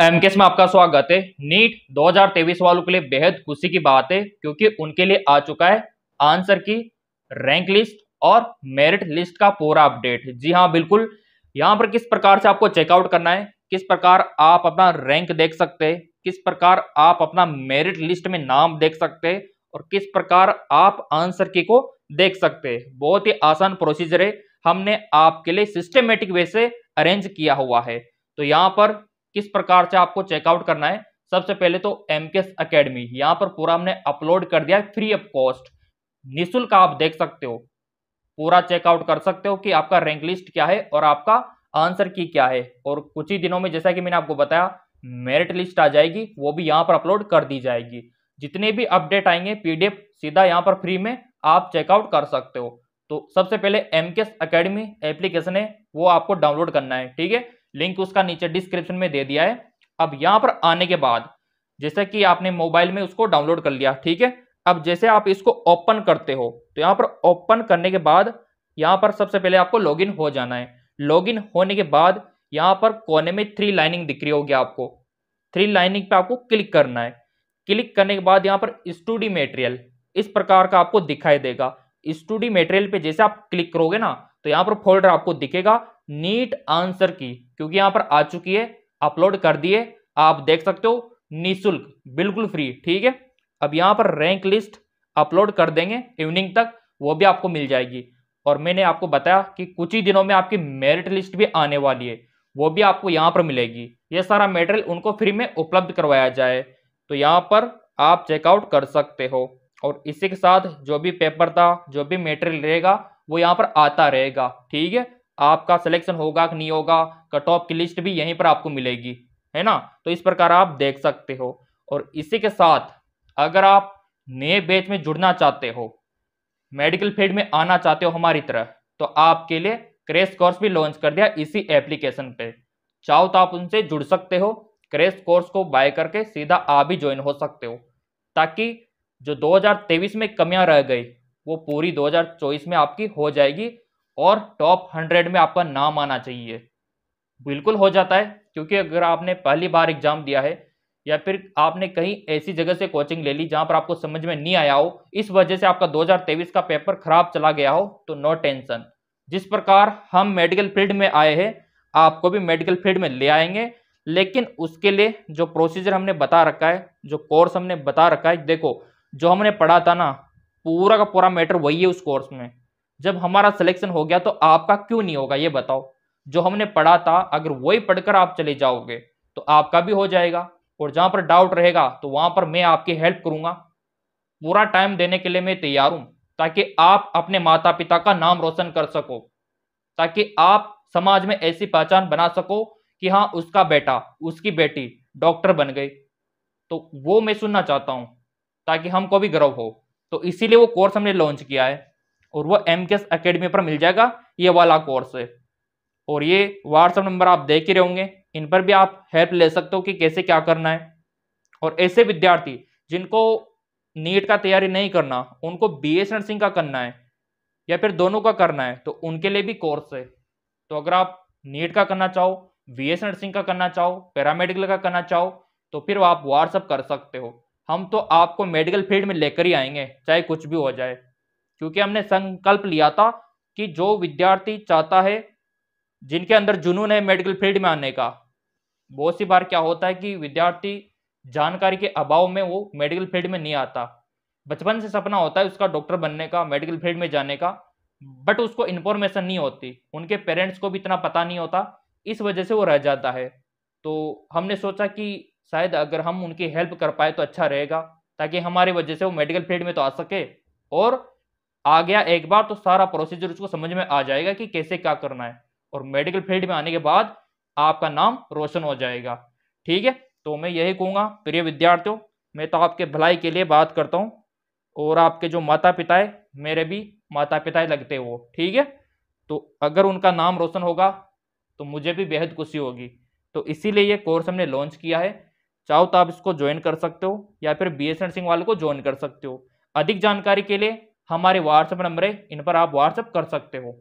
एमकेस में आपका स्वागत है नीट 2023 वालों के लिए बेहद खुशी की बात है क्योंकि उनके लिए आ चुका है आंसर की रैंक लिस्ट और मेरिट लिस्ट का पूरा अपडेट जी हाँ बिल्कुल यहाँ पर किस प्रकार से आपको चेकआउट करना है किस प्रकार आप अपना रैंक देख सकते हैं किस प्रकार आप अपना मेरिट लिस्ट में नाम देख सकते हैं और किस प्रकार आप आंसर की को देख सकते हैं बहुत ही आसान प्रोसीजर है हमने आपके लिए सिस्टमेटिक वे से अरेंज किया हुआ है तो यहाँ पर किस प्रकार से आपको चेकआउट करना है सबसे पहले तो एम के एस अकेडमी यहाँ पर पूरा हमने अपलोड कर दिया है फ्री ऑफ कॉस्ट निःशुल्क आप देख सकते हो पूरा चेकआउट कर सकते हो कि आपका रैंक लिस्ट क्या है और आपका आंसर की क्या है और कुछ ही दिनों में जैसा कि मैंने आपको बताया मेरिट लिस्ट आ जाएगी वो भी यहाँ पर अपलोड कर दी जाएगी जितने भी अपडेट आएंगे पीडीएफ सीधा यहाँ पर फ्री में आप चेकआउट कर सकते हो तो सबसे पहले एम के एस अकेडमी एप्लीकेशन है वो आपको डाउनलोड करना है ठीक है लिंक उसका नीचे डिस्क्रिप्शन में दे दिया है अब यहाँ पर आने के बाद जैसे कि आपने मोबाइल में उसको डाउनलोड कर लिया ठीक है अब जैसे आप इसको ओपन करते हो तो यहाँ पर ओपन करने के बाद यहाँ पर सबसे पहले आपको लॉगिन हो जाना है लॉगिन होने के बाद यहाँ पर कोने में थ्री लाइनिंग दिख रही होगी आपको थ्री लाइनिंग पे आपको क्लिक करना है क्लिक करने के बाद यहाँ पर स्टूडी मेटेरियल इस प्रकार का आपको दिखाई देगा स्टूडी मेटेरियल पे जैसे आप क्लिक करोगे ना तो यहाँ पर फोल्डर आपको दिखेगा नीट आंसर की क्योंकि यहाँ पर आ चुकी है अपलोड कर दिए आप देख सकते हो निःशुल्क बिल्कुल फ्री ठीक है अब यहाँ पर रैंक लिस्ट अपलोड कर देंगे इवनिंग तक वो भी आपको मिल जाएगी और मैंने आपको बताया कि कुछ ही दिनों में आपकी मेरिट लिस्ट भी आने वाली है वो भी आपको यहाँ पर मिलेगी ये सारा मेटेरियल उनको फ्री में उपलब्ध करवाया जाए तो यहाँ पर आप चेकआउट कर सकते हो और इसी के साथ जो भी पेपर था जो भी मेटेरियल रहेगा वो यहाँ पर आता रहेगा ठीक है आपका सिलेक्शन होगा कि नहीं होगा कट ऑफ की लिस्ट भी यहीं पर आपको मिलेगी है ना तो इस प्रकार आप देख सकते हो और इसी के साथ अगर आप नए बैच में जुड़ना चाहते हो मेडिकल फील्ड में आना चाहते हो हमारी तरह तो आपके लिए क्रेश कोर्स भी लॉन्च कर दिया इसी एप्लीकेशन पे चाहो तो आप उनसे जुड़ सकते हो क्रेश कोर्स को बाय करके सीधा आप भी ज्वाइन हो सकते हो ताकि जो 2023 में कमियां रह गई वो पूरी 2024 में आपकी हो जाएगी और टॉप हंड्रेड में आपका नाम आना चाहिए बिल्कुल हो जाता है क्योंकि अगर आपने पहली बार एग्जाम दिया है या फिर आपने कहीं ऐसी जगह से कोचिंग ले ली जहां पर आपको समझ में नहीं आया हो इस वजह से आपका 2023 का पेपर खराब चला गया हो तो नो टेंशन जिस प्रकार हम मेडिकल फील्ड में आए हैं आपको भी मेडिकल फील्ड में ले आएंगे लेकिन उसके लिए जो प्रोसीजर हमने बता रखा है जो कोर्स हमने बता रखा है देखो जो हमने पढ़ा था ना पूरा का पूरा मैटर वही है उस कोर्स में जब हमारा सिलेक्शन हो गया तो आपका क्यों नहीं होगा ये बताओ जो हमने पढ़ा था अगर वही पढ़कर आप चले जाओगे तो आपका भी हो जाएगा और जहां पर डाउट रहेगा तो वहां पर मैं आपकी हेल्प करूंगा पूरा टाइम देने के लिए मैं तैयार हूं ताकि आप अपने माता पिता का नाम रोशन कर सको ताकि आप समाज में ऐसी पहचान बना सको कि हाँ उसका बेटा उसकी बेटी डॉक्टर बन गई तो वो मैं सुनना चाहता हूँ ताकि हमको भी गर्व हो तो इसीलिए वो कोर्स हमने लॉन्च किया है और वो एम के एस अकेडमी पर मिल जाएगा ये वाला कोर्स है और ये व्हाट्सअप नंबर आप देख ही रहोगे इन पर भी आप हेल्प ले सकते हो कि कैसे क्या करना है और ऐसे विद्यार्थी जिनको नीट का तैयारी नहीं करना उनको बी एस नर्सिंग का करना है या फिर दोनों का करना है तो उनके लिए भी कोर्स है तो अगर आप नीट का करना चाहो बी एस नर्सिंग का करना चाहो पैरामेडिकल का करना चाहो तो फिर आप व्हाट्सअप कर सकते हो हम तो आपको मेडिकल फील्ड में लेकर ही आएंगे चाहे कुछ भी हो जाए क्योंकि हमने संकल्प लिया था कि जो विद्यार्थी चाहता है जिनके अंदर जुनून है मेडिकल फील्ड में आने का बहुत सी बार क्या होता है कि विद्यार्थी जानकारी के अभाव में वो मेडिकल फील्ड में नहीं आता बचपन से सपना होता है उसका डॉक्टर बनने का मेडिकल फील्ड में जाने का बट उसको इन्फॉर्मेशन नहीं होती उनके पेरेंट्स को भी इतना पता नहीं होता इस वजह से वो रह जाता है तो हमने सोचा कि शायद अगर हम उनकी हेल्प कर पाए तो अच्छा रहेगा ताकि हमारी वजह से वो मेडिकल फील्ड में तो आ सके और आ गया एक बार तो सारा प्रोसीजर उसको समझ में आ जाएगा कि कैसे क्या करना है और मेडिकल फील्ड में आने के बाद आपका नाम रोशन हो जाएगा ठीक है तो मैं यही कहूँगा प्रिय विद्यार्थियों मैं तो आपके भलाई के लिए बात करता हूँ और आपके जो माता पिता है मेरे भी माता पिता लगते हो ठीक है तो अगर उनका नाम रोशन होगा तो मुझे भी बेहद खुशी होगी तो इसीलिए ये कोर्स हमने लॉन्च किया है चाहो तो आप इसको ज्वाइन कर सकते हो या फिर बी एस सिंह वाले को ज्वाइन कर सकते हो अधिक जानकारी के लिए हमारे व्हाट्सएप नंबर है इन पर आप व्हाट्सएप कर सकते हो